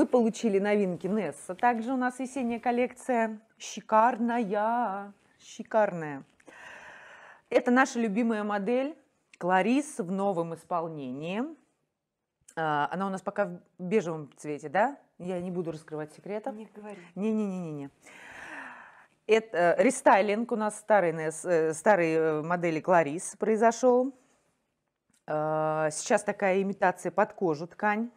Мы получили новинки Несса. Также у нас весенняя коллекция шикарная, шикарная. Это наша любимая модель Кларис в новом исполнении. А, она у нас пока в бежевом цвете, да? Я не буду раскрывать секретов. Не говори. Не-не-не-не-не. Это э, рестайлинг у нас старый, э, старые э, модели Кларис произошел. А, сейчас такая имитация под кожу ткань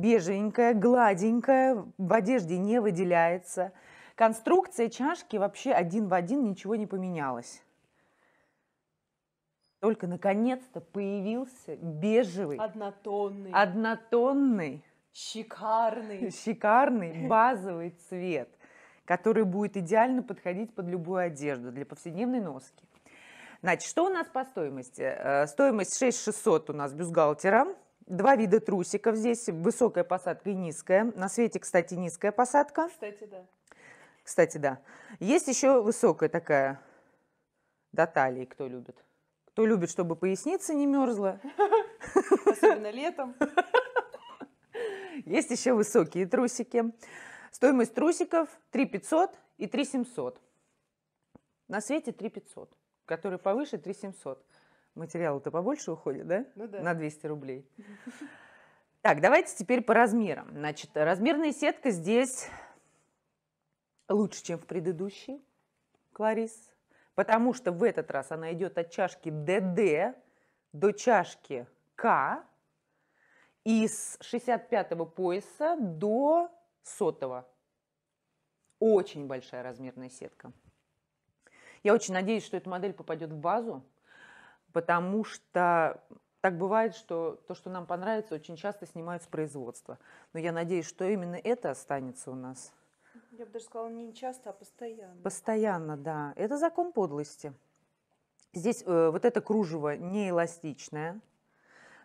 бежевенькая, гладенькая, в одежде не выделяется. Конструкция чашки вообще один в один ничего не поменялось. Только наконец-то появился бежевый, однотонный, однотонный шикарный, шикарный базовый цвет, который будет идеально подходить под любую одежду для повседневной носки. Значит, что у нас по стоимости? Э, стоимость 6600 у нас бюстгальтера, Два вида трусиков здесь, высокая посадка и низкая. На свете, кстати, низкая посадка. Кстати, да. Кстати, да. Есть еще высокая такая, до талии, кто любит. Кто любит, чтобы поясница не мерзла. Особенно летом. Есть еще высокие трусики. Стоимость трусиков 3 500 и 3 700. На свете 3 500, который повыше 3 700. Материал-то побольше уходит, да? Ну да. На 200 рублей. Так, давайте теперь по размерам. Значит, размерная сетка здесь лучше, чем в предыдущей, Кларис, потому что в этот раз она идет от чашки ДД до чашки К и с 65-го пояса до сотого. Очень большая размерная сетка. Я очень надеюсь, что эта модель попадет в базу, потому что так бывает, что то, что нам понравится, очень часто снимают с производства. Но я надеюсь, что именно это останется у нас. Я бы даже сказала, не часто, а постоянно. Постоянно, да. Это закон подлости. Здесь э, вот это кружево не эластичное,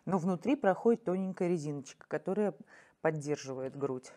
но внутри проходит тоненькая резиночка, которая поддерживает грудь.